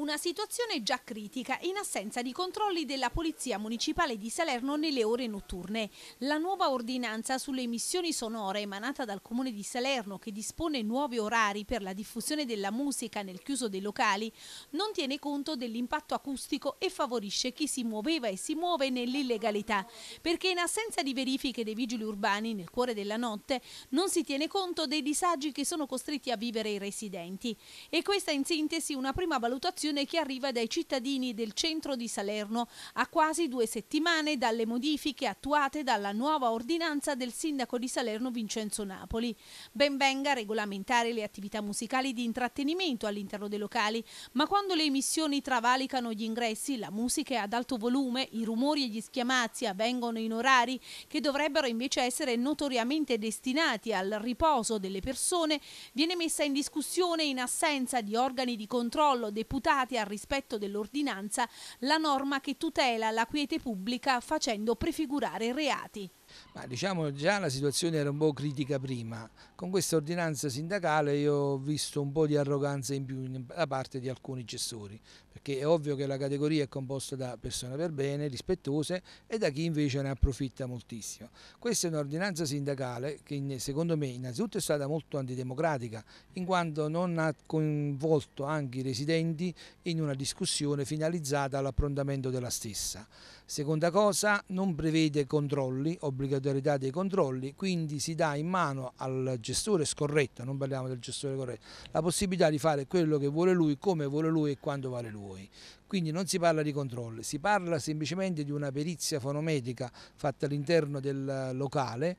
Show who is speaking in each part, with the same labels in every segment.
Speaker 1: Una situazione già critica in assenza di controlli della Polizia Municipale di Salerno nelle ore notturne. La nuova ordinanza sulle emissioni sonore emanata dal Comune di Salerno che dispone nuovi orari per la diffusione della musica nel chiuso dei locali non tiene conto dell'impatto acustico e favorisce chi si muoveva e si muove nell'illegalità perché in assenza di verifiche dei vigili urbani nel cuore della notte non si tiene conto dei disagi che sono costretti a vivere i residenti. E questa in sintesi una prima valutazione reazione che arriva dai cittadini del centro di Salerno a quasi due settimane dalle modifiche attuate dalla nuova ordinanza del sindaco di Salerno Vincenzo Napoli. Ben venga regolamentare le attività musicali di intrattenimento all'interno dei locali, ma quando le emissioni travalicano gli ingressi, la musica è ad alto volume, i rumori e gli schiamazzi avvengono in orari che dovrebbero invece essere notoriamente destinati al riposo delle persone, viene messa in discussione in assenza di organi di controllo deputati vincolati al rispetto dell'ordinanza la norma che tutela la quiete pubblica facendo prefigurare reati.
Speaker 2: Ma diciamo già la situazione era un po' critica prima, con questa ordinanza sindacale io ho visto un po' di arroganza in più da parte di alcuni gestori, perché è ovvio che la categoria è composta da persone per bene, rispettose e da chi invece ne approfitta moltissimo. Questa è un'ordinanza sindacale che secondo me innanzitutto è stata molto antidemocratica, in quanto non ha coinvolto anche i residenti in una discussione finalizzata all'approntamento della stessa. Seconda cosa, non prevede controlli obbligati obbligatorietà dei controlli, quindi si dà in mano al gestore scorretto, non parliamo del gestore corretto, la possibilità di fare quello che vuole lui, come vuole lui e quando vale lui. Quindi non si parla di controlli, si parla semplicemente di una perizia fonometrica fatta all'interno del locale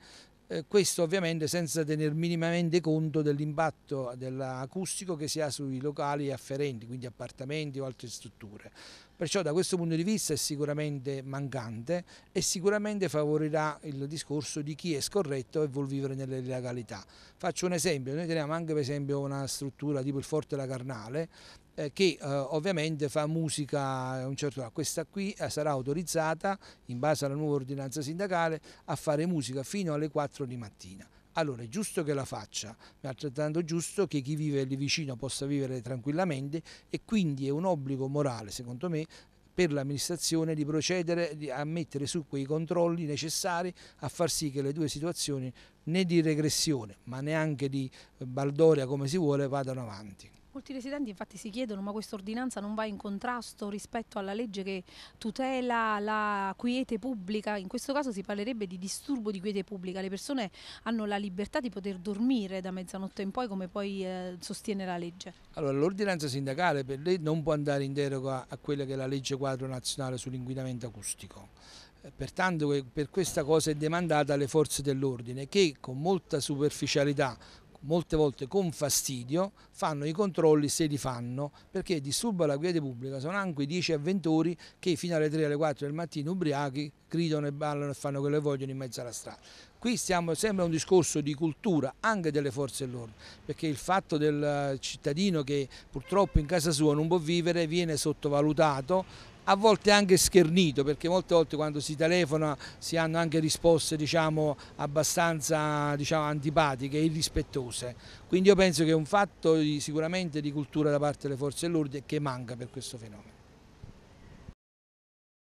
Speaker 2: eh, questo ovviamente senza tener minimamente conto dell'impatto dell'acustico che si ha sui locali afferenti, quindi appartamenti o altre strutture. Perciò da questo punto di vista è sicuramente mancante e sicuramente favorirà il discorso di chi è scorretto e vuol vivere nelle legalità. Faccio un esempio, noi teniamo anche per esempio una struttura tipo il Forte La Carnale eh, che eh, ovviamente fa musica un certo questa qui eh, sarà autorizzata in base alla nuova ordinanza sindacale a fare musica fino alle 4 di mattina allora è giusto che la faccia, ma è altrettanto giusto che chi vive lì vicino possa vivere tranquillamente e quindi è un obbligo morale, secondo me, per l'amministrazione di procedere a mettere su quei controlli necessari a far sì che le due situazioni né di regressione ma neanche di eh, baldoria come si vuole vadano avanti.
Speaker 1: Molti residenti infatti si chiedono ma questa ordinanza non va in contrasto rispetto alla legge che tutela la quiete pubblica, in questo caso si parlerebbe di disturbo di quiete pubblica, le persone hanno la libertà di poter dormire da mezzanotte in poi come poi eh, sostiene la legge.
Speaker 2: Allora l'ordinanza sindacale per lei non può andare in deroga a quella che è la legge quadro nazionale sull'inquinamento acustico, eh, pertanto eh, per questa cosa è demandata alle forze dell'ordine che con molta superficialità, molte volte con fastidio, fanno i controlli se li fanno, perché disturba la quiete pubblica, sono anche i 10 avventori che fino alle 3 alle 4 del mattino ubriachi gridano e ballano e fanno quello che vogliono in mezzo alla strada. Qui stiamo sempre a un discorso di cultura anche delle forze dell'ordine, perché il fatto del cittadino che purtroppo in casa sua non può vivere viene sottovalutato a volte anche schernito perché molte volte quando si telefona si hanno anche risposte diciamo, abbastanza diciamo, antipatiche e irrispettose. Quindi io penso che è un fatto di, sicuramente di cultura da parte delle forze dell'ordine che manca per questo fenomeno.